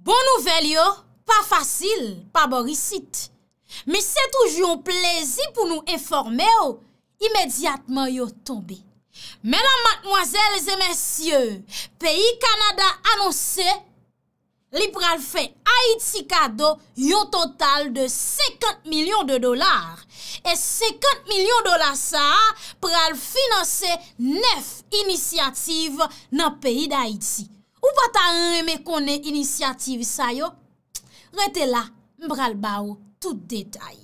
Bon nouvel yo, pa fasil, pa borisit. Me se touj yon plezi pou nou eforme yo, imediatman yo tombe. Menan matmoazel, zemensye, peyi Kanada anonse li pral fe Haiti kado yon total de 50 milyon de dolar. E 50 milyon dolar sa pral finanse nef inisyative nan peyi d'Haiti. Ou pa ta reme kone inisiativ sa yo? Rete la, mbral ba ou, tout detay.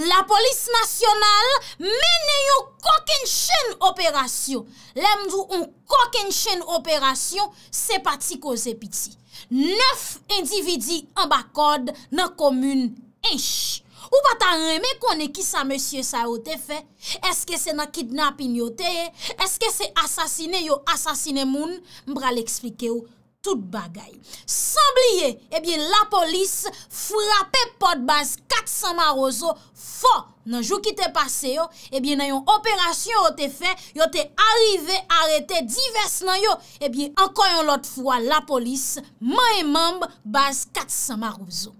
La polis nasyonal mene yo koken chen operasyon. Lemdou yon koken chen operasyon, se pati koze piti. Neuf individi an bakod nan komoun enche. Ou pa ta reme kone ki sa monsye sa yo te fe? Eske se na kidnap inyote? Eske se asasine yo asasine moun? Mbral eksplike ou. Toute bagay. San bliye, ebyen eh la polis frapè pot baz 400 marouzo, fò nan jou ki te pase yo, ebyen eh nan yon operasyon yo te fè, yo te arrive, arete, diverse nan yo, ebyen eh ankon yon lot fwa la polis, man e mamb baz 400 marouzo.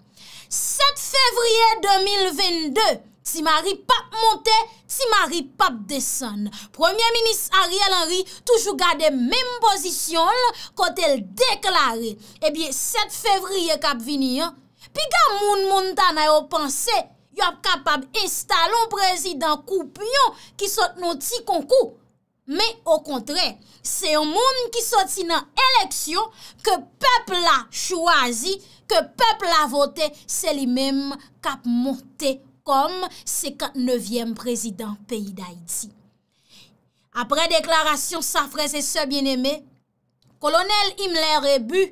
7 fevriye 2022, Si mari pap monte, si mari pap desan. Premier ministre Ariel Henry toujou gade menm pozisyon kote l deklare. Ebyen, 7 fevriye kap vini. Pi ka moun moun tanay o panse, yo ap kapab estalon prezident Koupion ki sot nou ti konkou. Me, o kontre, se yon moun ki sot si nan eleksyon ke pepl la chwazi, ke pepl la vote, se li menm kap monte. kom 59èm prezident peyi d'Haïti. Apre deklarasyon sa freze se bienemè, kolonel Himler e bu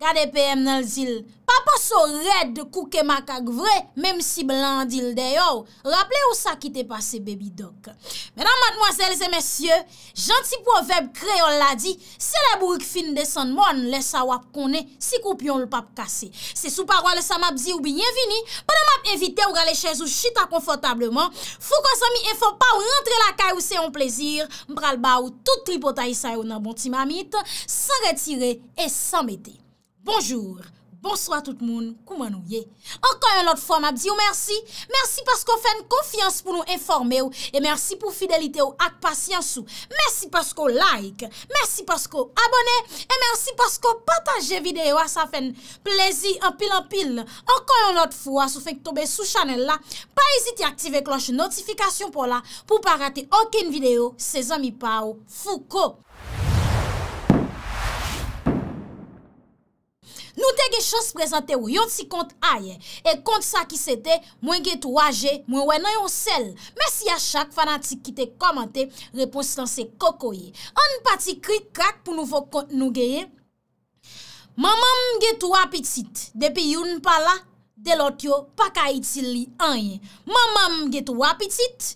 Gade pe em nan zil, pa pa so red kouke makak vre, mem si blandil deyo, rapple ou sa ki te pase bebi dok. Menan madmoazel se mesye, janti po veb kre yon la di, se la bourouk fin de san moun le sa wap kone si koup yon l pap kase. Se sou parwan le sa map zi ou biyevini, pa de map evite ou gale chèz ou chita konfortableman, fou kon sa mi e fò pa ou rentre la kay ou se yon plezir, mpral ba ou tout tripotay sa yon nan bonti mamit, san retire et san bete. Bonjour, bonsoi tout moun, koumanou ye. Ankon yon lot fwa mab di ou oh, mersi. Mersi paskou fèn konfians pou nou informe ou. Oh, e mersi pou fidelite oh, ou ak pasyans ou. Mersi paskou like. Mersi paskou abone. E mersi paskou pataje videyo asa fèn plezi anpil anpil. Ankon yon lot fwa sou fèn tobe sou chanel la. Pa eziti aktive kloche notifikasyon pou la. Pou pa rate anken videyo se zanmi pa ou fou ko. Nou te ge chos prezante ou, yon ti kont a ye. E kont sa ki se te, mwen ge tou aje, mwen wè nan yon sel. Mè si a chak fanatik ki te komante, reponsi lan se koko ye. An pati krik krak pou nouvo kont nou ge ye. Mamam ge tou a pitit, depi yon pala, delot yo, pakay ti li a ye. Mamam ge tou a pitit.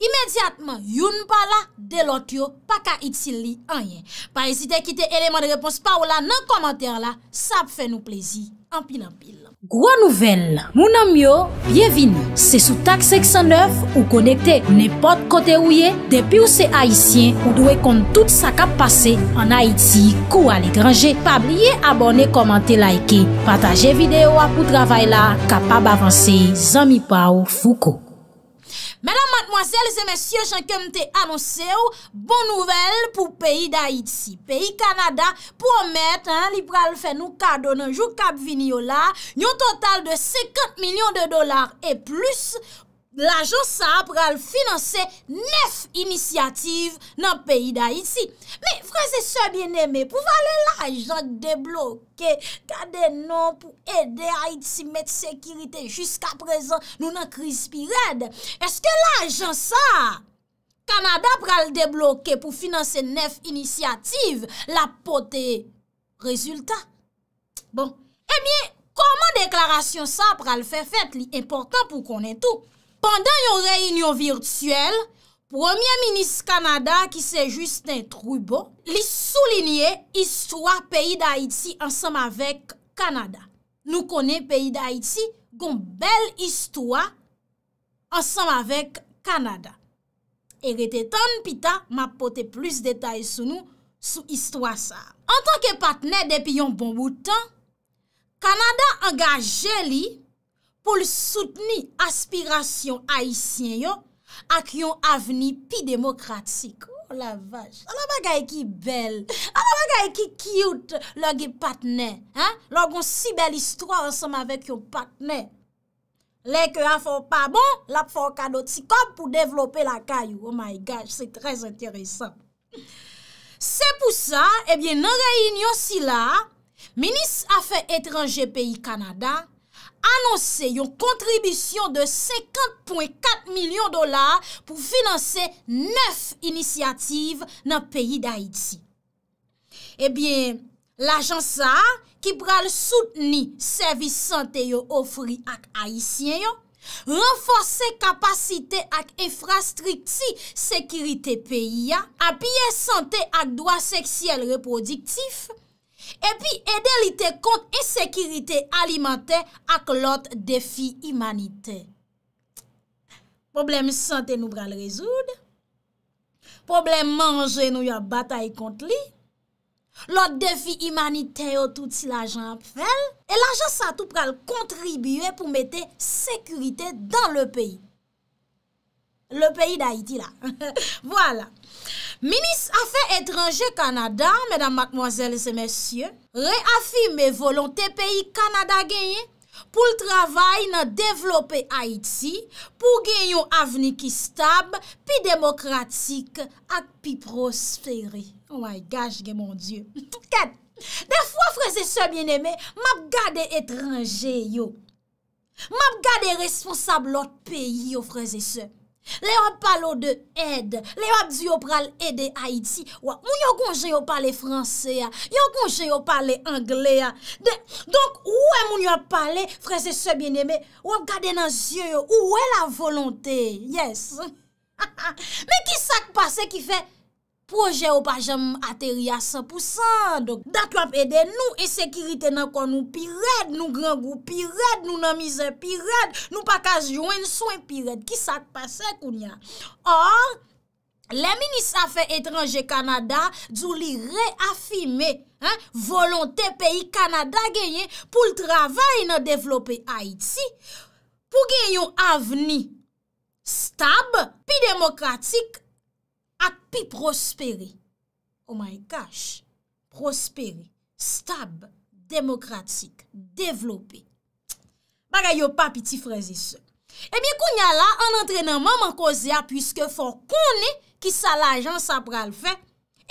imediatman youn pa la, de lot yo, pa ka iti li anyen. Pa esite kite eleman de repos pa ou la nan komantèr la, sa ap fè nou plezi. Ampin ampin. Gwa nouvel, moun amyo, bienvin. Se sou tak 609, ou konekte nepot kote ou ye, depi ou se Haitien, ou dwe kont tout sa kap pase, an Haiti, kou al e grange. Pa blye abone, komante, laike, pataje videyo apou travay la, kapab avanse, zami pa ou fuko. Madame, mademoiselles et messieurs, j'en kem te annonce ou, bon nouvel pou peyi da it si. Peyi Kanada pou omet, lipral fe nou kado nan jou kap vini yo la, nyon total de 50 milyon de dolar e plus... l'Ajonsa pral finanse nef iniciativ nan peyi da iti. Me, vreze se bien eme pou vale l'Ajonsa debloke kade non pou ede a iti met sekirite jiska prezon nou nan kriz pi red. Eske l'Ajonsa, Kanada pral debloke pou finanse nef iniciativ la pote rezultat? Bon, e bie, koman deklarasyon sa pral fe fet li important pou konen tou? pandan yon reynyon virtuel, Premier Ministre Kanada, ki se juste nan troubo, li soulinye istwa peyi da Iti ansam avek Kanada. Nou kone peyi da Iti gon bel istwa ansam avek Kanada. E rete ton pita, ma pote plus detay sou nou sou istwa sa. En tanke patne depi yon bon woutan, Kanada angaje li pou l souteni aspirasyon haisyen yo ak yon aveni pi demokratik. Oh la vaj, an la bagay ki bel, an la bagay ki kiyout logi e patnen, logon si bel istwa ansam avèk yon patnen. Lèk yo an fò pa bon, l ap fò an kado ti kom pou devlopè la kayou. Oh my gosh, se trez enteresan. Se pou sa, ebyen eh nan reynyon si la, menis a fè etranje peyi Kanada, anonsè yon kontribisyon de 50.4 milyon dolar pou finanse neuf inisyative nan peyi d'Haïti. Ebyen, eh l'Ajansar ki pral soutni servis sante yo ofri ak Haïtien yo, renforsè kapasite ak infrastrikti sekirite peyi ya, apye sante ak dwa seksyel reproduktif, Epi, edelite kont e sekirite alimante ak lot defi imanite. Problem sante nou pral rezoud. Problem manje nou yon batay kont li. Lot defi imanite yo tout si la jan ap fel. E la jan sa tou pral kontribuye pou mette sekirite dan le peyi. Le peyi da iti la. Voilà. Minis Afè Etranje Kanada, mèdam makmwazèl se mèsyè, reafime volante peyi Kanada genye pou l travay nan devlopè Haiti pou genyo avni ki stab, pi demokratik, ak pi prospèri. Oh my gosh gen mon dieu, tout kèd, defwa freze se mjeneme, map gade etranje yo, map gade responsable lot peyi yo freze se. Le wap palo de ed, le wap diyo pral ede Haiti, wap moun yo konje yo pale franse, yo konje yo pale angle, de, donk, wap moun yo pale franse se bieneme, wap gade nan ziyo yo, wap wap la volonte, yes, ha ha, me ki sak pase ki fe, Proje ou pa jem ateri a 100%. Dok, dat wap ede nou, e sekirite nan kon nou pi red, nou gran gou pi red, nou nan mize pi red, nou pa kaz jouen souen pi red, ki sak pase koun ya. Or, le Ministre Afen Etranje Kanada djou li reafime, volante peyi Kanada genye, pou l travay nan devlope Haiti, pou genyo avni stab, pi demokratik, Akpi prospere, o oh may kache, prospere, stab, demokratik, devlope. Baga yo pa piti freze se. Ebyen koun ya la an antrenman man koze a pwiske fon koun e ki sa la ajan sa pral fe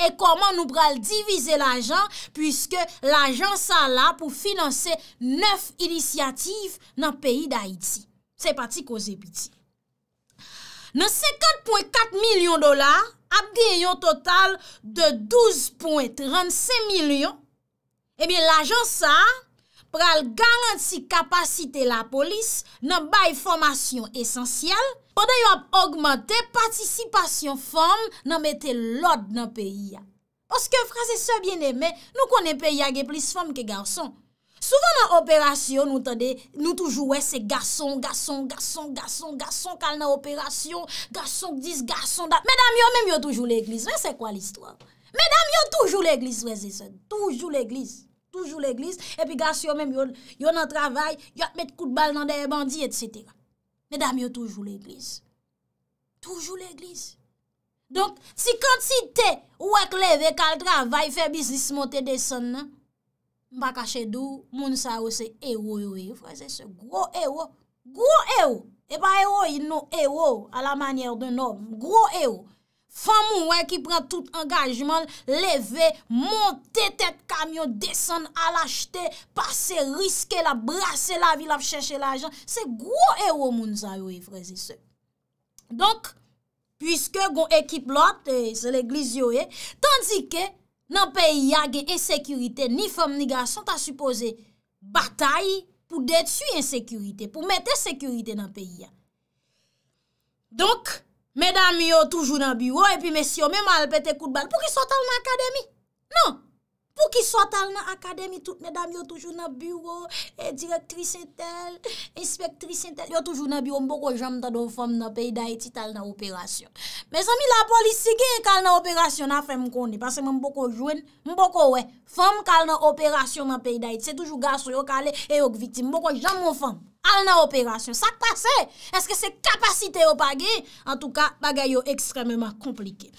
e koman nou pral divize la ajan pwiske la ajan sa la pou finanse neuf iniciativ nan peyi da iti. Se pati koze piti. nan 54.4 milyon dolar, ap gen yon total de 12.35 milyon, ebyen l'agen sa, pral garanti kapasite la polis nan baye formasyon esensyal, poda yon ap augmente, patisipasyon fom nan mette lod nan peyi ya. Oske franse sebyen eme, nou konen peyi ya ge plis fom ke garson. Souvan nan operasyon nou tande, nou toujou wè se gason, gason, gason, gason, gason kal nan operasyon, gason k dis, gason dat. Medam yo menm yo toujou l'Eglise, wè se kwa l'histoire? Medam yo toujou l'Eglise wè se sè, toujou l'Eglise, toujou l'Eglise. Epi gasyon menm yo nan travay, yo atmet kout bal nan de e bandi, et cetera. Medam yo toujou l'Eglise, toujou l'Eglise. Donk, si kant si te wè kleve kal travay, fe bizlis montè de sè nan, Mbaka chedou, moun sa yo e. se ero yo ye, freze se, gro ero, gro ero, e ba ero yi nou ero, a la manyer de nou, gro ero, famou wey ki pren tout engajman, leve, monte tet kamyon, desen alachte, pase riske la, brase la, vil ap cheshe la jan, se gro ero moun sa yo ye, freze se, donk, pwiske gon ekip lot, se legliz yo ye, tanzike, Nan peyi yage, e sekurite, ni fom ni ga, son ta supose batay pou det su e sekurite, pou met e sekurite nan peyi yage. Donk, medan mi yo toujou nan biwo, epi mesyo, me mal pete koutbal pou ki sotal nan akademi. Nonk. Pou ki sot al nan akademi, tout medam yo toujou nan bureau, e direktris entel, inspektris entel, yo toujou nan bureau, mboko jam ta don fom nan pey da iti tal nan operasyon. Me zami la polisi gen kal nan operasyon na fèm koni, pasè mboko jwen, mboko we, fom kal nan operasyon nan pey da iti, se toujou gaso yo kal e yok vitim, mboko jam mon fom al nan operasyon. Sakta se, eske se kapasite yo page, an touka bagay yo ekstremema komplike.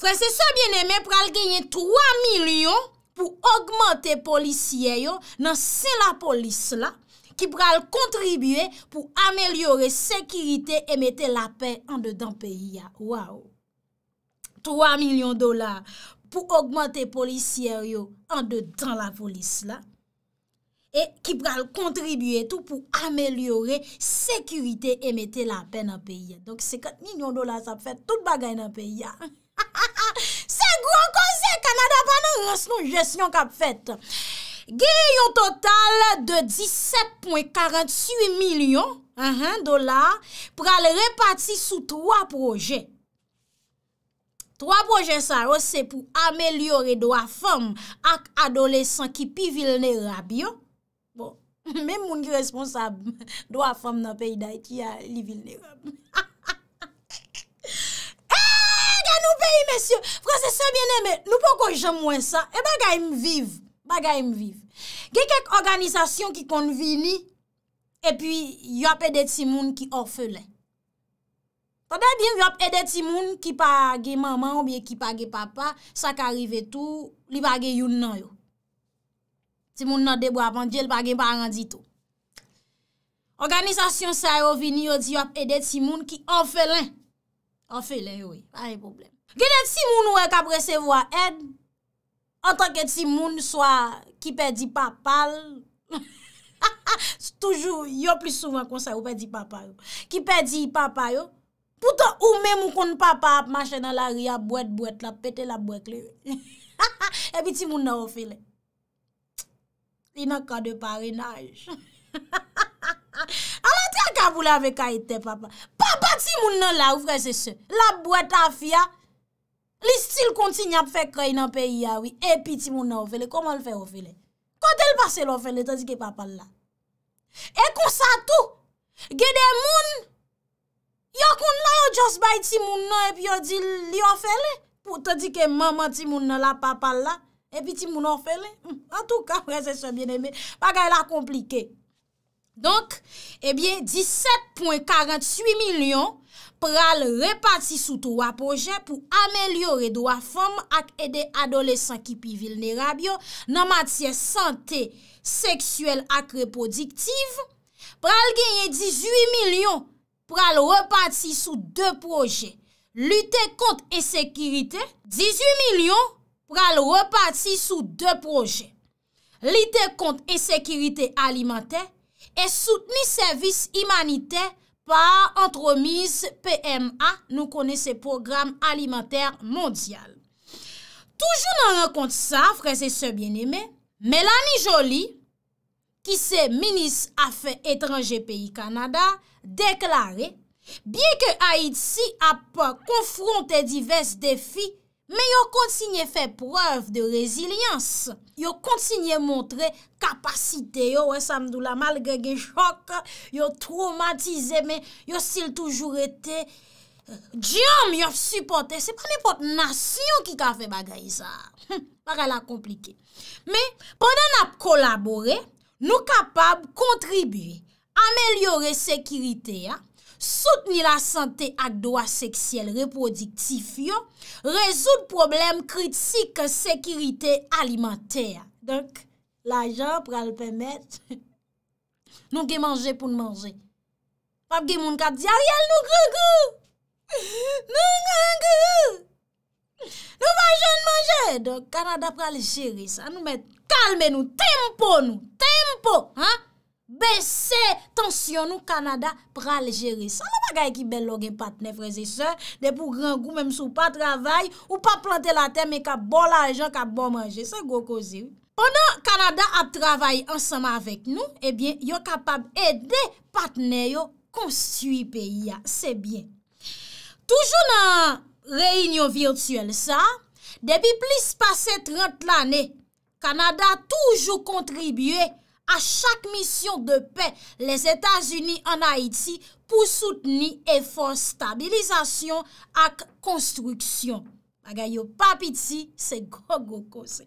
Frense, se biene men pral genye 3 milyon, pou augmente polisye yo nan se la polis la, ki pral kontribuye pou amelyore sekirite e mette la pen an de dan peyi ya. Waou. 3 milyon dolar pou augmente polisye yo an de dan la polis la, e ki pral kontribuye tou pou amelyore sekirite e mette la pen an peyi ya. Donk se 4 milyon dolar sa fè tout bagay nan peyi ya. Ha ha ha ha. Prankoze, Kanada pa nan rast nou jestyon kap fet. Geri yon total de 17.48 milyon dolar pral repati sou 3 proje. 3 proje sa, o oh, se pou amelyore do a fem ak adolesan ki pi vilne rabi yo. Bon, men moun ki responsab do a fem nan peyi da iti ya li vilne rabi yo. a nou peyi mensyon. Fransese se bine men nou pou kon jem mwen sa. E bagay m vive. Bagay m vive. Ge kek organizasyon ki kon vini e pi yop edet si moun ki orfele. Tanda di yop edet si moun ki pa ge maman ou biye ki pa ge papa. Sa ka rive tou li bagay youn nan yo. Ti moun nan debo avan djel bagay ba an di tou. Organizasyon sa yo vini yo di yop edet si moun ki orfele. Mwen. Ofele yoy, pa yon problem. Gede ti moun wèk apre se wwa ed, an tanke ti moun swa ki pe di papal, toujou, yon plis souvan konsay ou pe di papal, ki pe di papal yo, poutan ou mèm ou kon papal ap machè nan la riyabouèt bouèt la pète la bouèk lè. E bi ti moun nou ofele. Li nan ka de parinaj. ka voule ave ka ete papa. Papa ti moun nan la, ou fre se se. La boeta fia, li stil konti nye ap fe kre inan pe yawi, ah epi ti moun nan ofele. Koman l fe ofele? Kote l pase l ofele, ta di ke papa la. E kon sa tou, gede moun, yo kon la yo jos bay ti moun nan, epi yo di li ofele, pou ta di ke mama ti moun nan la, papa la, epi ti moun nan ofele. Hmm. En tou ka, ou fre se se mwen eme, paka yon la komplike. Donk, ebyen 17.48 milyon pral repati sou touwa proje pou amelyore douwa fom ak ede adolescent ki pi vilnerabyo nan matye sante seksuel ak reproduktiv. Pral genye 18 milyon pral repati sou 2 proje lite kont e sekirite alimenter. e souteni servis imanite pa entromise PMA, nou kone se program alimenter mondyal. Toujou nan renkont sa, freze se bien ime, Melanie Jolie, ki se minis a fe etranje peyi Kanada, deklare, biye ke Haidsi a pa konfronte diverse defi, Men yo kontsigne fè preuf de rezilyans, yo kontsigne montre kapasite yo, wè samdou la mal grege chok, yo tromatize men, yo sil toujou rete, euh, diyom yo fsypote, se pa nipote nasyon ki ka fè bagay sa, bagay la komplike. Men, pandan ap kolabore, nou kapab kontribuye, amelyore sekirite ya, soute ni la sante ak doa seksyel repodiktif yo, rezout problem kritik sekirite alimenter. Donk, la jan pral pemet, nou gen manje pou nan manje. Pap gen moun kat di a riel nou kre kou, nou gen kre kou, nou vajon nan manje, donk, kanada pral chere sa, nou met kalme nou, tempo nou, tempo, an, bese tansyon nou Kanada pral jere. Sa la wakay ki bel logue patne freze sa, de pou gran gou mèm sou pa travay, ou pa plante la ten, mè ka bol ajan, ka bol manje, sa goko zi. Onan Kanada ap travay ansama avèk nou, ebyen, yo kapab ede patne yo, konsui pe ya. Se byen. Toujou nan reynyon virtuel sa, debi plis pase 30 l ane, Kanada toujou kontribüye a chak misyon de pe les Etats-Unis an Haiti pou soutni e fon stabilizasyon ak konstruksyon. Baga yo papi ti, se gogo ko se.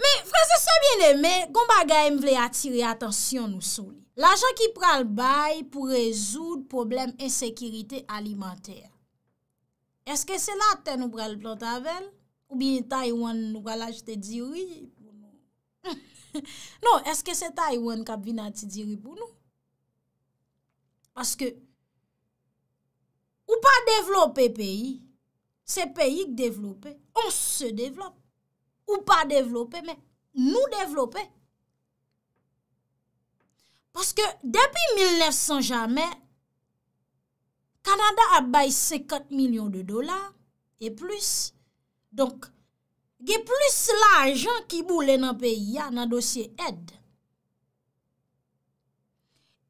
Me, franse so bien eme, kon baga em vle atire atensyon nou sou li. L'ajan ki pral bay pou rezoud problem ensekirite alimenter. Eske se la ten nou pral planta ven? Ou bin Taiwan nou pral ajte di ou? Ha! Non, eske se ta yon kabina ti diri pou nou? Paske Ou pa devlope peyi Se peyi k devlope, on se devlope Ou pa devlope, men, nou devlope Paske depi 1900 jamè Kanada a bay 50 milyon de dolar E plus Donk ge plis la ajan ki boule nan pe ya nan dosye ed.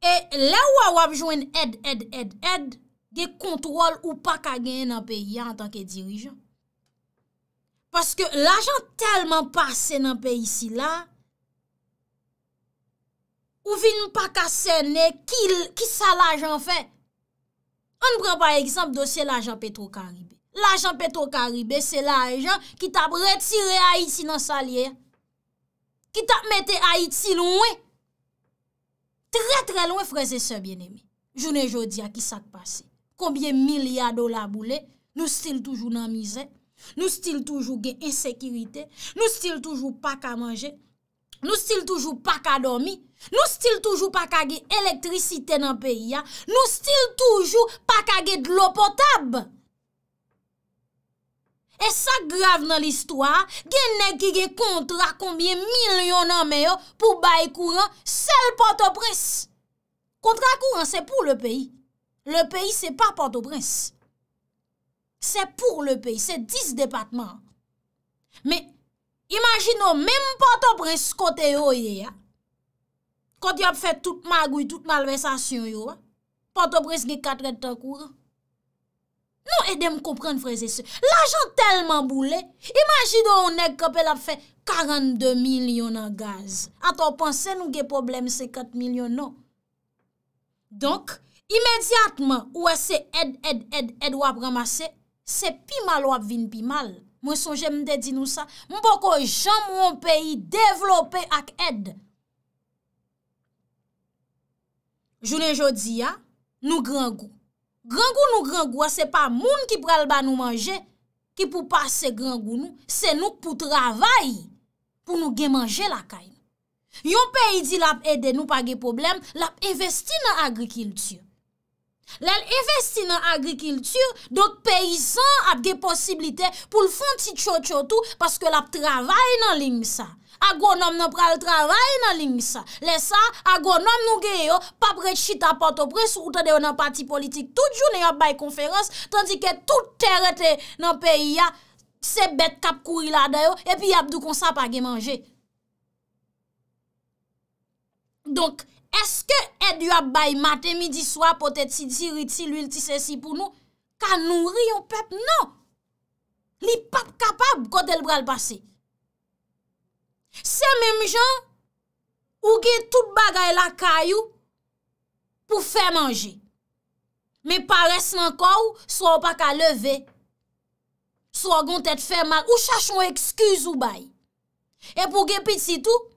E la wawap jwen ed, ed, ed, ed, ge kontrol ou pa ka gen nan pe ya an tanke dirijan. Paske la ajan telman pase nan pe isi la, ou vin pa ka sene ki sa la ajan fe. An pre pa eksem dosye la ajan petro karibe. L'ajan peto karibè, se l'ajan ki tab retire Haiti nan salye. Ki tab mette Haiti noue. Tre tre loue freze se bienemi. Jounen jodi a ki sak pase. Koubyen milyar dola boule, nou stil toujou nan mizè. Nou stil toujou gen insekiritè. Nou stil toujou pa ka manje. Nou stil toujou pa ka domi. Nou stil toujou pa ka gen elektrisite nan peyi ya. Nou stil toujou pa ka gen dlo potabbe. E sa grave nan l'histoire, gen ne ki ge kontra konbien milyon anme yo pou baye kouran, sel Port-au-Prince. Kontra kouran, se pou le peyi. Le peyi, se pa Port-au-Prince. Se pou le peyi, se 10 departement. Me, imagino, menm Port-au-Prince kote yo ye ya. Kote yo ap fè tout magoui, tout malvesasyon yo. Port-au-Prince ge katred ta kouran. Nou e de m kompren freze se. L'ajan telman boule, imajido ou neg kapel ap fe 42 milyon an gaz. A to panse nou ge problem se 4 milyon an. Donk, imediatman ou ese ed, ed, ed, ed wap ramase, se pi mal wap vin pi mal. Mwen sonje m dedin nou sa, m pou ko jam moun peyi devlope ak ed. Jounen jodi ya, ah, nou gran gou. Grangou nou grangou a, se pa moun ki pral ba nou manje, ki pou pa se grangou nou, se nou pou travay pou nou gen manje lakay. Yon pe yi di lap ede nou pa gen problem, lap investi nan agrikiltiyon. Lèl investi nan agrikiltur, dok peyisan ap ge posibilite pou l'fon ti tcho tcho tou, paske l ap travay nan ling sa. A go nanm nan pral travay nan ling sa. Lè sa, a go nanm nou ge yo, papre chita pato pres, wouta deyo nan pati politik. Tout jou ne yo bay konferans, tandike tout terete nan peyi ya, sebet kap koui la dayo, epi ap dou konsap ap ge manje. Donk, Eske Edwab bay mate midi swa potet si diri ti lwil ti se si pou nou? Ka nouri yon pep? Non! Li pat kapab kote lbra lpase. Se menm jan, ou gen tout bagay la kayou, pou fe manje. Me pare se lankou, swa ou pa ka leve. Swa ou gon te te fe manje. Ou chache mwen ekskuz ou bay. E pou gen pititou,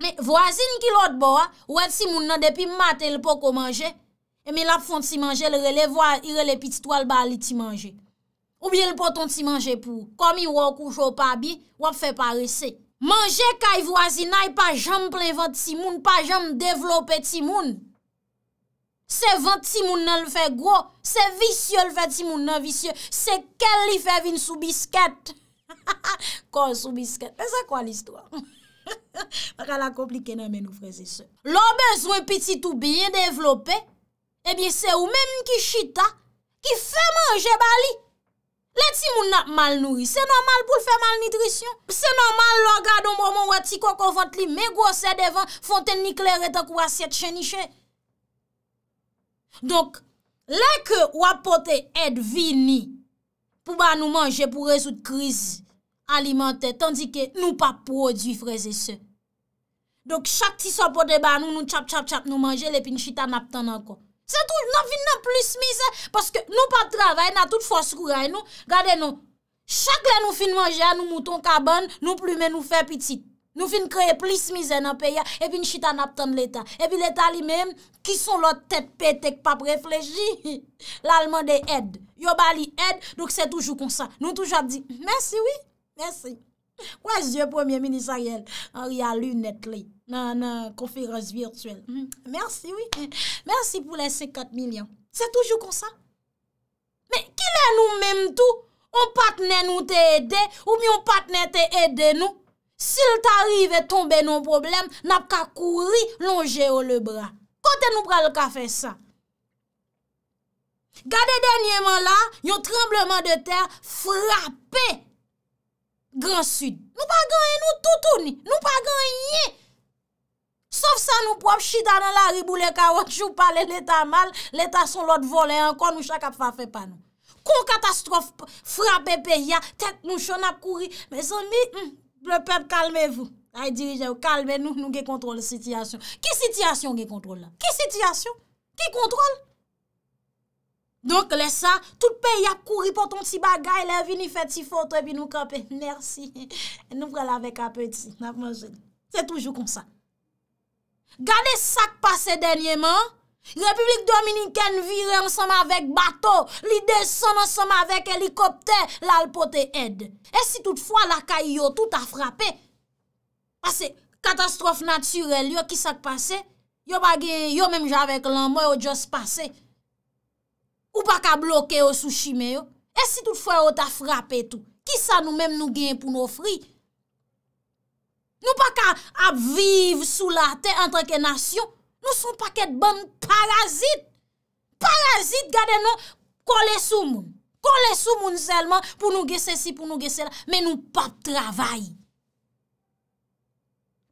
Mè vwazin ki lot bo a, wè ti moun nan depi matè l pou kou manje, mè la pou fwant ti manje, l rele piti to al bali ti manje. Obyè l pou ton ti manje pou. Komi wò kou chopabie, wò fwe parise. Mange kwa vwazin a, y pa jom plen vwant ti moun, pa jom devlopè ti moun. Se vwant ti moun nan l fwe gro, se visye l fwe ti moun nan visye, se ke li fwe vin sou biskèt. Kwa sou biskèt, mè sa kwa l istwa? Rala komplike nan menou freze se. Lo bezwen piti tou biye devlope, ebi eh se ou menm ki chita, ki fe manje bali. Le ti moun nan malnouri, se normal pou fe malnitrisyon. Se normal lo gado moun moun wati koko vantli, me gwo se devan fonten nikle reta kou asyet cheniche. Donk, le ke wapote ed vini, pou ba nou manje pou rezout kriz alimenter, tandi ke nou pa produ freze se. Dok chak ti sopote ban nou nou tchap tchap tchap nou manje le pin chita naptan anko. Se tou nan fin nan plis mize. Paske nou pa travay nan tout fos kou ray nou. Gade nou. Chak le nou fin manje a nou mouton kaban nou plume nou fe pitit. Nou fin kreye plis mize nan peya e pin chita naptan leta. E pin leta li men ki son lor tet petek pap refleji. L'alman de ed. Yo bali ed. Dok se toujou konsa. Nou toujou ap di. Mersi wii. Mersi. Kwa zye premier minisaryen? A ria lunet li. Nan konferans virtuel. Hmm. Mersi, wii. Mersi pou lese 4 milyon. Se toujou konsa. Me, ki lè nou menm tou? Ou patne nou te ede? Ou mi ou patne te ede nou? Sil ta rive tombe nou problem, nap ka kouri longe ou le bra. Kote nou pral ka fe sa? Gade denye man la, yon trembleman de ter frape. Gran sud, nou pa ganye nou toutouni, nou pa ganye. Sof sa nou prop chida nan la ribou le karonjou pale leta mal, leta son lot vole an kon nou chak ap fa fe pan. Kon katastrofe, frape pe ya, tek nou chon ap kouri, me son mi, hmm, le pep kalme vou. Ay dirije ou, kalme nou, nou ge kontrol sityasyon. Ki sityasyon ge kontrol la? Ki sityasyon? Ki kontrol? Donk lè sa, tout pe y ap kou ripoton ti bagay lè vini fet ti fotre bi nou kapè. Nersi. Nou pre la vek apè ti. Nafman jè. Se toujou kon sa. Gade sak pase denyèman, Republik Dominiken vire ansam avèk bato, li desen ansam avèk helikopter lal potè ed. E si tout fwa la kay yo tout a frape, pase katastrofe natyrel yo ki sak pase, yo bagè yo mèm ja avèk lan mò yo jòs pase, Ou pa ka bloke yo sou chime yo? E si tout fwa yo ta frape tou? Ki sa nou menm nou gen pou nou fri? Nou pa ka ap vive sou la te entreke nasyon? Nou son pa ket ban parazit? Parazit gade nou kole sou moun. Kole sou moun selman pou nou gen se si, pou nou gen se la. Men nou pa travayi.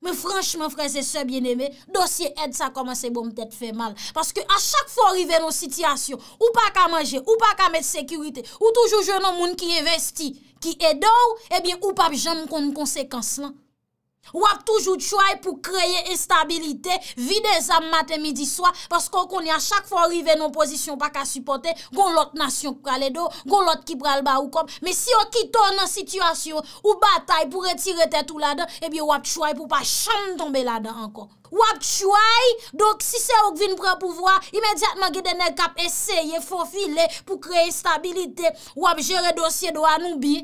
Men franche men franche se se bien eme, dosye ed sa koman se bon mtet fe mal. Paske a chak fo orive nou sityasyon, ou pa ka manje, ou pa ka met sekurite, ou toujou jounan moun ki investi, ki ed ou, ebyen ou pa jom kon konsekansman. Wap toujou tchouay pou kreye estabilite, vide zan maten midi swa, paskou koni a chak fwa rive non pozisyon pa ka supporte, goun lot nasyon pou prale do, goun lot ki prale ba ou kom, me si yo kiton nan sityasyon ou batay pou retire tete ou lade, ebi wap tchouay pou pa chan tombe lade ankon. Wap tchouay, dok si se yo kvin pran pouvwa, imediatman gidene kap eseye, fonfile pou kreye estabilite, wap jere dosye do anoubi.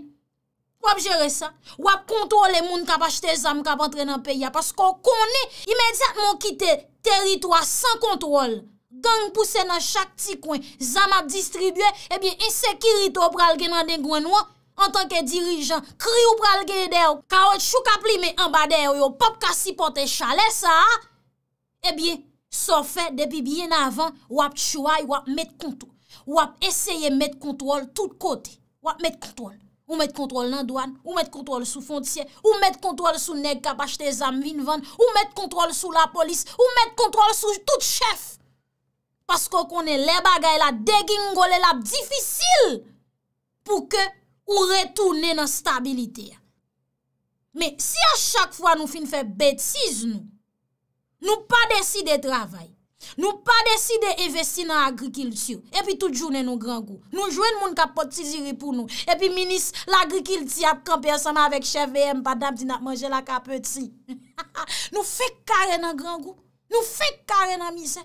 Wap jere sa, wap kontrole moun kap achete zam kap antre nan peya, pasko koni imediatman kite teritwa san kontrole, gang puse nan chak ti kwen, zam ap distribye, ebyen insekirito pral gen nan den gwen wan, an tanke dirijan, kri ou pral gen der, ka wè chou kap li me anba der, yo pop kasi pote chale sa, ebyen so fè depi bien avan, wap chouay, wap met kontrole, wap esye met kontrole tout kote, wap met kontrole, Ou met kontrol nan douan, ou met kontrol sou fon disye, ou met kontrol sou neg kapache te zam vin van, ou met kontrol sou la polis, ou met kontrol sou tout chef. Pasko konen le bagay la degi ngole la bdifisil pou ke ou retounen an stabilite. Me si an chak fwa nou fin fe betiz nou, nou pa deside travay. Nou pa deside investi nan agrikiltyo E pi tout jounen nou grangou Nou jwen moun kapoti ziri pou nou E pi minis l'agrikilty ap kampi ansama Avèk chevèm padam din ap manje la kapoti Nou fek kare nan grangou Nou fek kare nan misè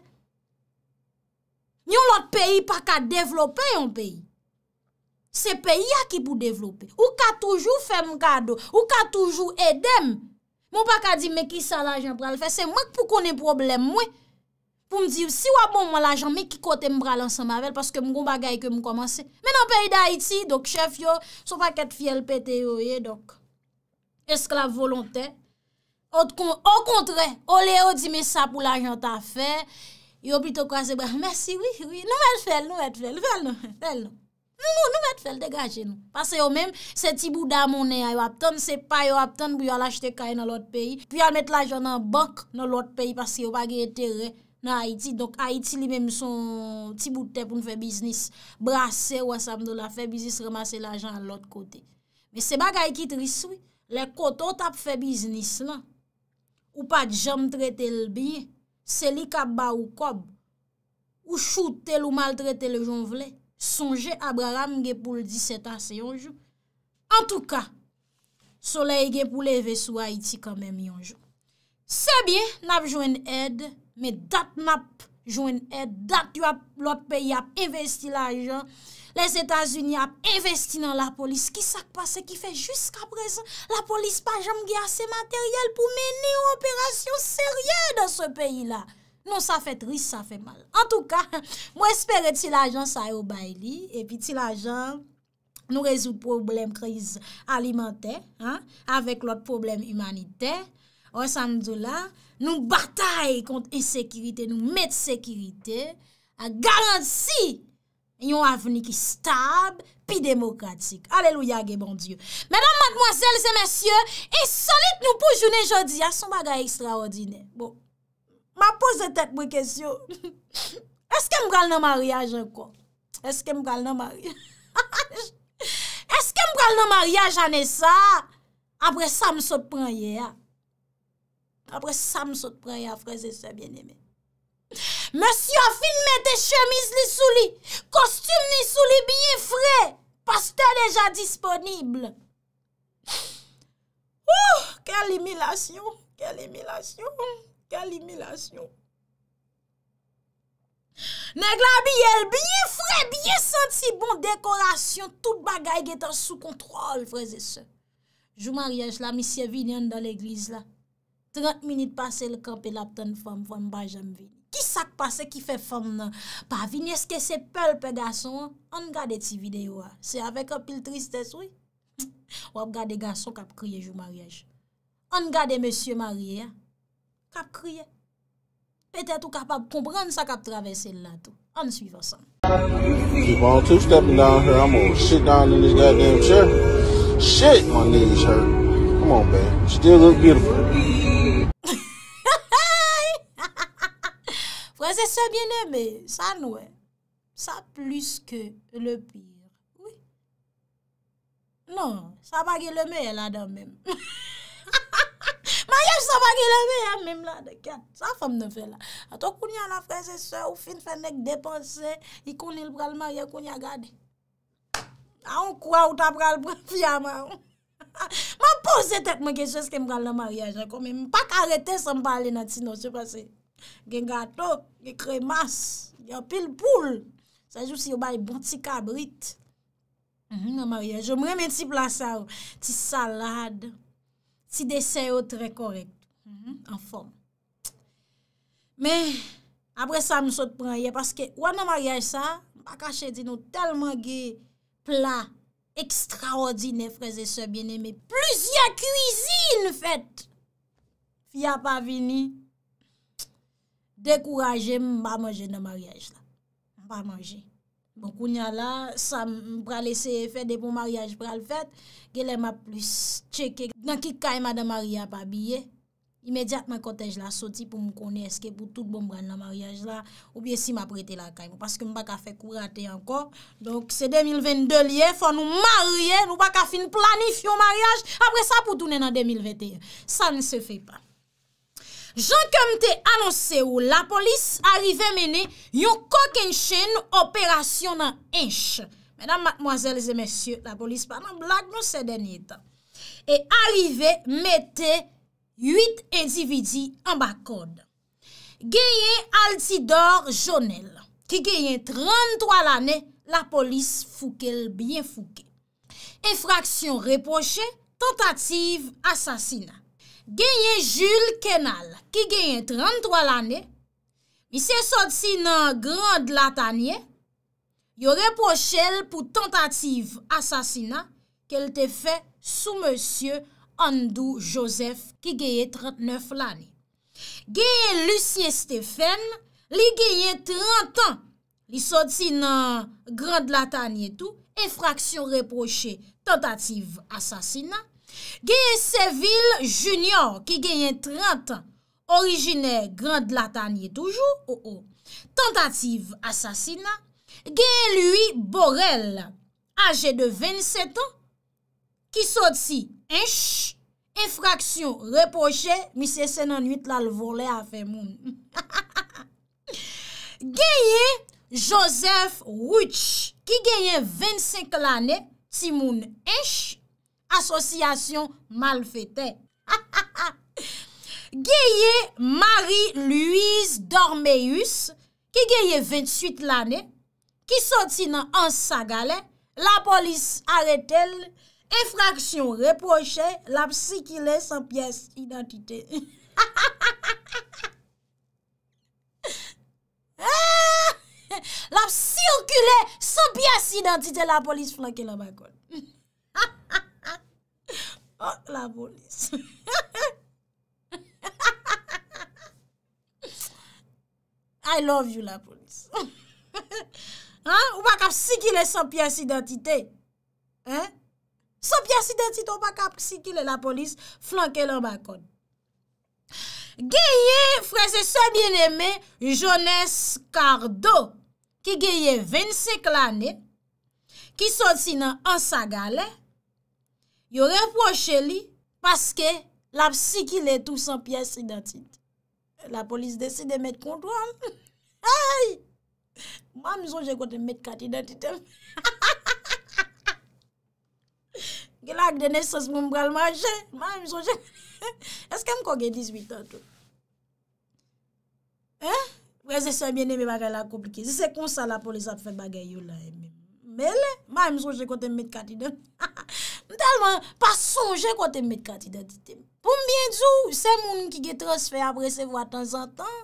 Nyon lot peyi pa ka devlopè yon peyi Se peyi a ki pou devlopè Ou ka toujou fè mkado Ou ka toujou edem Moun pa ka di me ki sa la jen pral Se mwen pou konen problem mwen pou m diw, si w ap bon mwen l ajan, me ki kote m bral ansan mavel, paske m goun bagay ke m komanse. Men an peyi da iti, dok chef yo, sou pa ket fiel pete yo, ye, dok. Esk non. non, non, la volontè, an kontre, olè, an di me sa pou l ajan ta fe, yo pito kwa ze bral, mersi, wii, wii, nou et fel, nou et fel, fel nou, fel nou, nou et fel, degaje nou, pasè yo men, se ti bouda mounen a yo aptan, se pa yo aptan, pou yo l achete kaye nan l ot peyi, pou yo met l ajan nan bok nan l ot peyi, paske yo pa ge etere, nan Haiti. Donk Haiti li mèm son ti boutè pou nou fè biznis brase ou asam do la fè biznis ramase l'ajan l'ot kote. Mè se bagay ki tris wè, le koto tap fè biznis lan. Ou pa djam tretè l'biye, seli kap ba ou kob, ou choute tel ou mal tretè l'joun vle, sonje Abraham ge pou l'di setas yonjou. En tout ka, solei ge pou leve sou Haiti kanmèm yonjou. Se bie, nabjwen ede Me dat map jwen et, dat yo ap lot peyi ap investi l'ajan, les Etats-Unis ap investi nan la polis, ki sak pa se ki fe jusqu'a prezen, la polis pa jam ge ase materyel pou meni operasyon serye dan se peyi la. Non, sa fe tris, sa fe mal. En tout ka, mwen espere ti l'ajan sa yo bay li, epi ti l'ajan nou rezou problem kriz alimenten, avek lot problem humaniten, osan oh, dula, Nou bataye kont e sekirite, nou met sekirite, a garansi yon aveni ki stab, pi demokratik. Aleluya ge bon Diyo. Mèdame, mademoiselles et messieurs, e solit nou pou jounen jodi, a son bagay ekstraordinè. Bon, ma pose de tèt pou e kesyo. Eske m kal nan maryaj an kon? Eske m kal nan maryaj? Eske m kal nan maryaj an e sa? Apre sa m sop pran ye a. apre sa msot prey a freze se bien eme. Monsi yo fin mette chemise li sou li, kostum li sou li biye fre, pas te deja disponible. Ou, oh, ke li milasyon, ke li milasyon, ke li milasyon. Neg la biye l biye fre, biye senti bon dekorasyon, tout bagay getan sou kontrol freze se. Jou maryej la, misye vinyan dan leglize la, 30 minit pase l kape lap ton fom fwa mba jame ve. Ki sak pase ki fe fom nan? Pa vini eske se pel pe gason an? An gade ti video a? Se ave kapil tristese ou? Ou ap gade gason kap kriye jou maryej? An gade monsiou marye a? Kap kriye? Petè tou kapap koubran sa kap travese l nan tou. An suivan san. You want to step down here? I'm gonna sit down in this goddamn chair. Shit, my nigg is hurt. Come on, babe. She still look beautiful. sa nou e sa plus ke le pire oui nan, sa bagye le mè e la dan mèm ma yèj sa bagye le mè e la dan mèm la, dekyan, sa fèm nan fè la ato kouni an la frese sè ou fin fèn dek depanse, yi kouni l bral marye kouni a gade an koua ou ta bral bral fè a man man pose tek mè gèjè sè mbral la marye akomèm, pa karete sè mbalen ati non se fase gen gato, gen kremas, gen pil poule, sajou si yo bay bon ti kabrit. Mhm, nan marye, jom remen ti plasar ti salade, ti deseo tre korek, an mhm, fom. Me, apre sa nou sot pranye, paske ou an nan marye sa, baka chedino telman ge pla, ekstraordine, freze se bieneme, plus ya krizine fet, fi a pa vini, dekouraje m ba manje nan maryaj la. Ba manje. Bon kounya la, sa m pralese fèdè pou maryaj pral fèt, gelè m a plus tchèkè. Nan ki kay m a nan maryaj pa biye, imediat m a kotej la soti pou m kone eske pou tout bon bran nan maryaj la, ou bie si m a prete la kay m, paske m baka fè kourate anko. Donk se 2022 liye, fò nou marye, nou baka fin planif yo maryaj, apre sa pou toune nan 2021. Sa n se fè pa. Jean Comte annonse ou la polis arrive mene yon kok en chen operasyon nan enche. Medan madmoazel e zemensye, la polis panan blag monsen denye tan. E arrive mete 8 individi an bak kode. Geyen Altidor Jonel, ki geyen 33 lane, la polis foukel bien fouke. Enfraksyon repoche, tentative asasina. Genye Jules Kenal, ki genye 33 l ane, mi se sotsi nan Grand Latanye, yo reprochel pou tentative asasina ke l te fe sou monsye Andou Joseph, ki genye 39 l ane. Genye Lucien Stéphane, li genye 30 an, li sotsi nan Grand Latanye tou, enfraksyon reproche tentative asasina, Gyeye Seville Junior, ki genyen 30 an, origine grand latanye toujou, oh, oh. tentative asasina. Gyeye Louis Borel, age de 27 an, ki sot si enche, infraksyon repoche, mi se senan 8 la lvole a fe moun. Gyeye Joseph Routch, ki genyen 25 an, si moun enche. asosyasyon mal fete. Ha ha ha! Gyeye Marie-Louise Dormeus, ki gyeye 28 lanen, ki soti nan ansagalen, la polis aretel, enfraksyon reproche, la psikile san pias identite. Ha ha ha! Ha ha ha! La psikile san pias identite, la polis flanke la bakon. Ha ha ha! Oh, la polis. I love you, la polis. Ou bak ap sikile san pias identite. San pias identite ou bak ap sikile la polis flanke lan bakon. Gyeye, frese se bieneme, jones kardo, ki gyeye 25 lanet, ki sotsi nan ansagale, Yo refwoshe li, paske la psik il etou san piyes identit. La polis deside met kontou an. Ay! Ma mizon jekote met kat identit an. Ha ha ha ha ha! Gela ak dene sens moumbral manje. Ma mizon jekote. Eske m kogue 18 an to? Eh? Wè zè se mwen eme bagay la komplike. Zè se konsa la polis ap fè bagay yo la eme. Mè le! Ma mizon jekote met kat identit an. Ha ha ha! Mwen talman pa sonje kote mwen kat identite mwen. Pou mwen bin djou, se moun ki ge transfer apre se vwa tan san tan,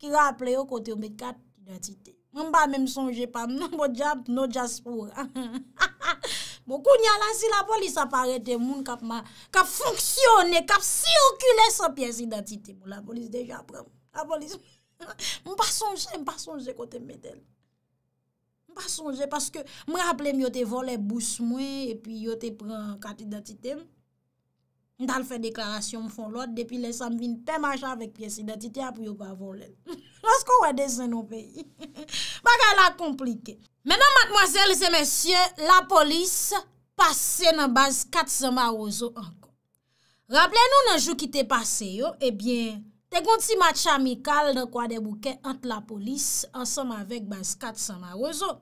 ki ra aple yo kote mwen kat identite mwen. Mwen pa mwen sonje pa, mwen bo djab, mwen bo djaspour. Mwen kou nyalansi la polis apare de moun kap ma, kap fonksyone, kap sirkule sa piens identite mwen. La polis deja pran. La polis mwen pa sonje, mwen pa sonje kote mwen tel. Pas sonje, paske mwen rappele m yote vole bous mwe, epi yote pren kat identite m. Dan fè deklarasyon m fon lot, depi lè sam vin pe machan vek piyes identite api yo pa vole. Lòs kon wè dezen nou peyi. Bakal la komplike. Mènen matmoazèl, zè mèsyè, la polis pase nan baz kat samaroso ankon. Rappele nou nan jou ki te pase yo, ebyen eh te goun ti mat chamikal de kwa de bouke ant la polis ansanm avek baz kat samaroso.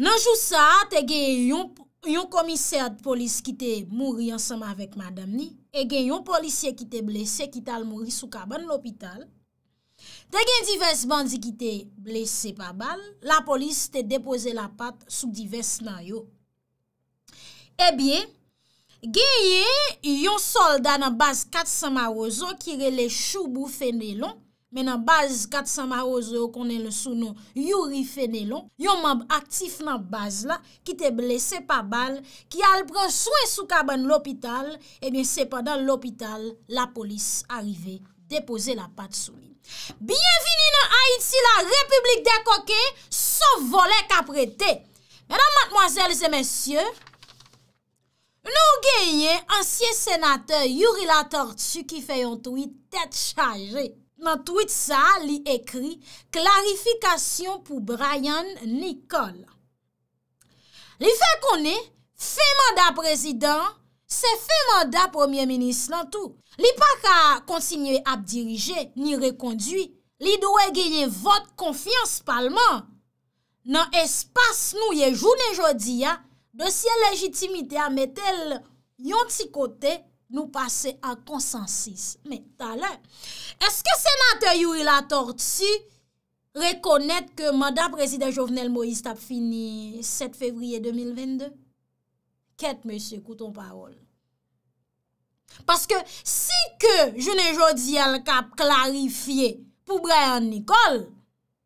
Nanjou sa, te gen yon komiser de polis ki te mouri ansama vek madam ni, te gen yon polisye ki te blese ki tal mouri soukaban l'opital, te gen divers bandi ki te blese paban, la polis te depoze la pat souk divers nanyo. E bie, gen yon soldan an bas katsama wazon ki rele chou bou fene lon, Menan baz 400 maroz yo konen le sou nou Yuri Fenelon, yon mab aktif nan baz la, ki te blese pa bal, ki al pran souen soukaban l'hopital, ebyen se padan l'hopital, la polis arive, depose la pat souen. Bienveni nan Haiti la Republik de Koke, sou volen ka prete. Menan matmoazelze mensyen, nou genye ansye senate Yuri la Tortue ki feyon toui tet chaje. nan twit sa li ekri Klarifikasyon pou Brian Nicole. Li fe konen, fe manda prezident, se fe manda premier-ministre nan tou. Li pa ka kontinye ap dirije, ni rekondui, li dwe genye vot konfians palman. Nan espas nou ye jounen jodi ya, dosye legitimite a metel yon ti kote, Nou pase a konsensis. Men, talen, eske senate yu il atorti rekonet ke mada prezident Jovenel Moïse tap fini 7 fevriye 2022? Ket, monsie, kouton parol. Paske, si ke jene jodi el kap klarifiye pou Brian Nicole,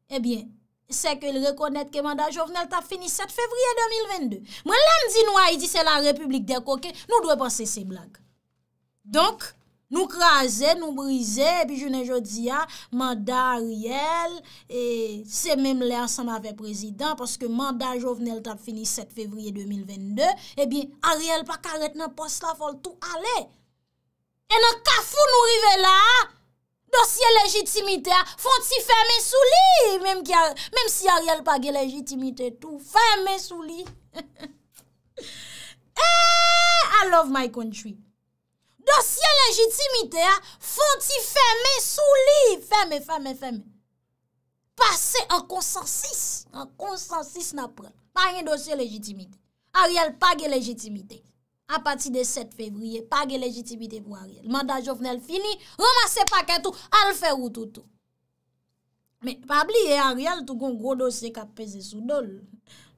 ebyen, eh se ke il rekonet ke mada jovenel tap fini 7 fevriye 2022. Men, lèm di noua, yi di se la republik dekoke, nou dwe pase se blague. Donk, nou kraze, nou brize, epi jounen jodi ya, manda Ariel, e se menm le ansan avè prezident, paske manda jovnel tap fini 7 fevriye 2022, epi Ariel pa karet nan post la fol tou ale. E nan kafou nou rive la, dosye legitimite, fonsi fèmè sou li, menm si Ariel pa ge legitimite tou, fèmè sou li. Eee, eh, I love my country. Gye legitimite a, fonti fèmè sou li. Fèmè, fèmè, fèmè. Pase an konsensis. An konsensis nan pral. Par yon dosye legitimite. Ariel, par gye legitimite. A pati de 7 fevriye, par gye legitimite pou Ariel. Mandaj yo fnel fini, roma se pa kè tou, al fè ou tou tou. Me, pabli, e Ariel tou kon gro dosye ka pese sou do lè.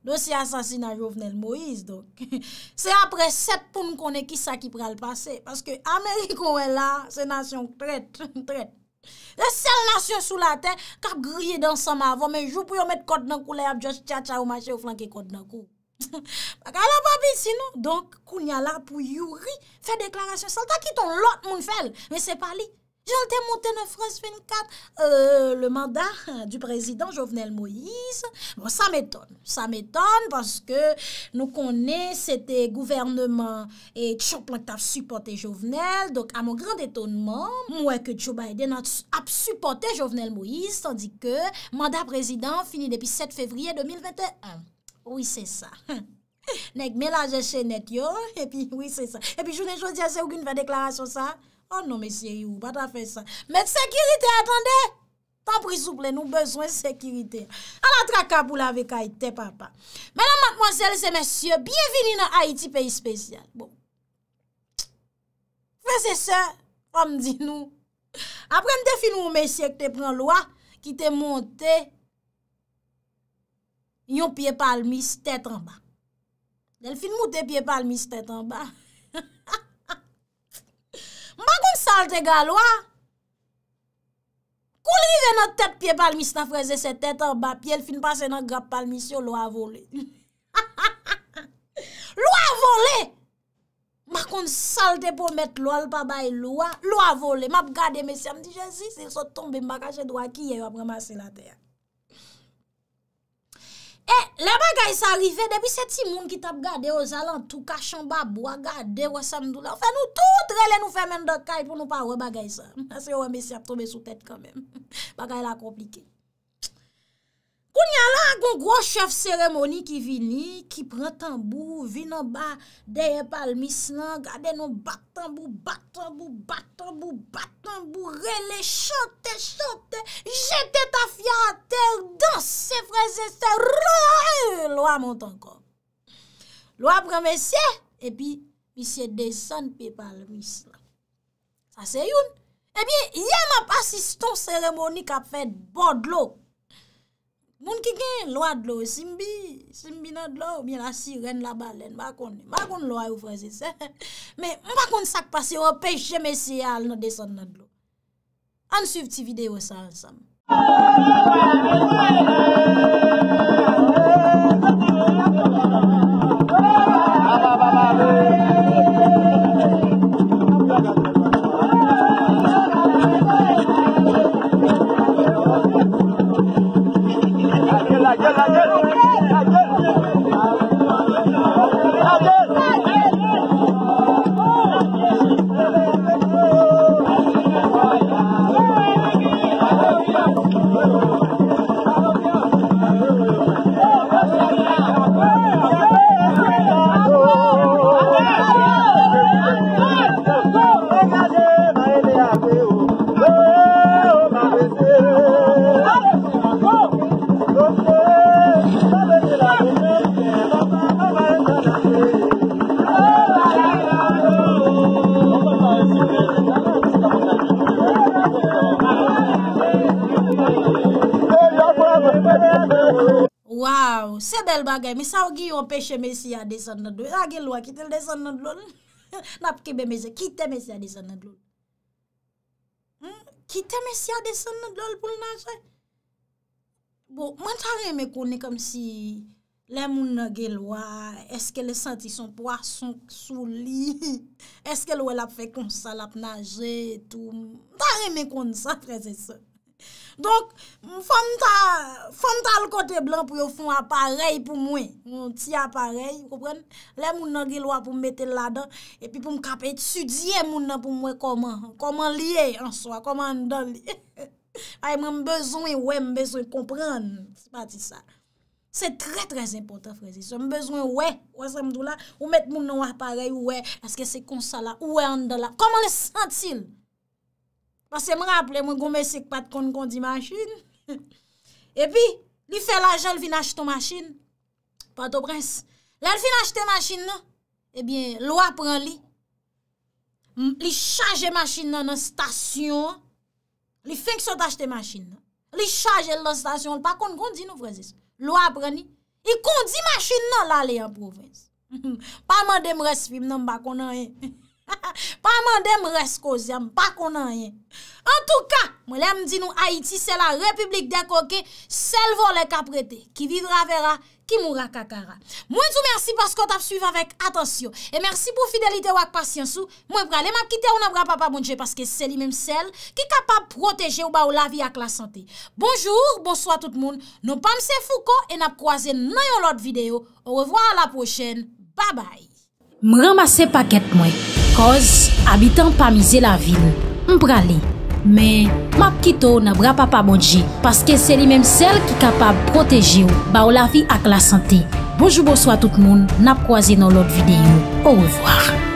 Dosye asasina yo fnel Moïse donk. Se apre 7 poum konen ki sa ki pral pase. Paske Ameriko wè la, se nasyon tret, tret. Le sel nasyon sou la ten, kap griye dansan ma avon, men jou pou yon met kod nan kou le ap jos tcha tcha ou mache ou flanke kod nan kou. Bak ala papi sinon, donk, koun ya la pou yon ri, fe deklarasyon, salta ki ton lot moun fel, men se pali. Jolte montè nè Frans 24, le mandat du prezident Jovenel Moïse. Bon, sa m'étonne, sa m'étonne, parce que nou konè, c'était gouvernement et tchop lank taf supporte Jovenel. Donc, a mon grand étonnement, mwen ke tchoba edè nan ap supporte Jovenel Moïse, tandikè mandat prezident fini depi 7 fevriè 2021. Oui, c'est ça. Nèk mè la jèche net yo, et pi oui, c'est ça. Et pi jounè jò di asè ou goun fè deklarasyon sa? Oh non, mesye, yu, pata fe sa. Met sekirite, atande. Tan pri souple, nou bezwen sekirite. Alatra kapou la vek bon. ay, te papa. Menan, matman, sel se mesye, biyevini nan Haiti, peyi spesyal. Bon. Fese se, om di nou. Aprende, fi nou, mesye, ki te pran lwa, ki te monte, yon pie palmi, se tet anba. Del fi nou, te pie palmi, se tet anba. Ma kon salte gwa lwa. Kou li ve nan tet piye palmis nan freze se tet an ba, piye l fin pase nan grap palmis yo, lwa vole. Lwa vole. Ma kon salte pou met lwa lpa baye lwa. Lwa vole. Ma pou gade mesi, am di, Jezis, el so tombe mba kache dwa kiye yo ap remase la teyak. E, la bagay sa arive, debi seti moun ki tap gade, yo zalan tou kachan ba, bo a gade, yo sa mdou la, fè nou tout rele nou fè men do kaj, pou nou pa we bagay sa. Ase yo we mesi ap tome sou tèt kanmen. Bagay la komplike. Ou nya la akon gwo chef seremoni ki vini, ki pran tambou, vina ba deye pal mis lan, gade nou bak tambou, bak tambou, bat tambou, bat tambou, rele chante, chante, jete ta fya anter, dan se freze se ro, lo a mont ankon. Lo a pran mesye, e pi, pi se desen pe pal mis lan. Sa se yon. E pi, ye map asiston seremoni ka fet bond lo, Moun ki gen, lwa dlo, simbi, simbi nan dlo, mi la si ren la balen, bakon, bakon lwa yo franses. Me bakon sak pase yo pe, jeme si al nan desan nan dlo. An suiv ti video sa ansam. El bagay, mi sa ou gi yo peche mesi ya desan nan do. A gelwa, kitel desan nan do. Nap kibe meze, kite mesi ya desan nan do. Kitel mesi ya desan nan do pou nanje. Bon, mwen tan reme koni kom si, le moun na gelwa, eske le santi son pwa son sou li. Eske lwe la fe konsal ap nanje etou. Tan reme koni sa prese se. Donk, fom ta, fom ta l kote blan pou yo fon aparey pou mwen, mwen ti aparey, kou pren, le moun nan gil wap pou mwete la dan, epi pou m kap etudye moun nan pou mwen koman, koman liye answa, koman an dan liye. Ay, mwen bezon yon wè, mwen bezon yon kompren, se pati sa. Se tre tre impotant frezi, se mwen bezon yon wè, wè samdou la, ou met moun nan wap parey, ou wè, eske se konsala, ou wè an dan la, koman le san til? Pase non? eh m raple mwen gomese k pat konde kondi machin. E pi, li fe la jal vin achete machin. Pato prens. La vin achete machin nan, e bin, lwa pre li. Non? Li chaje machin nan nan stasyon. Li feng sot achete machin nan. Li chaje nan nan stasyon. Pa konde kondi nou prezese. Lwa pre ni. Li kondi machin nan la li an pro prezese. Pa man dem resfim nan bako nan e. Pa mande m resko zem, pa konan yen En touka, mwen lem di nou Haiti Se la Republik bon de Koke Selvo le kaprete Ki vivra vera, ki moura kakara Mwen tou mersi pasko tap suiv avèk Atensyon, e mersi pou fidelite wak pasyansou Mwen pranem ap kite ou nan bra papa mounje Paske seli menm sel Ki kapap proteje ou ba ou la vi ak la sante Bonjou, bonso a tout moun Non pa mse fouko, e nap kroazen nan yon lot videyo Ou revo a la pochen Babay Mwen ramase paket mwen Koz, abitan pa mize la vil, mbra li. Me, map kito na bra pa pa modje, paske se li menm sel ki kapab proteji ou, ba ou la fi ak la sante. Bojoubo swa tout moun, nap kwa zi nou lot videyo. Ou revoar.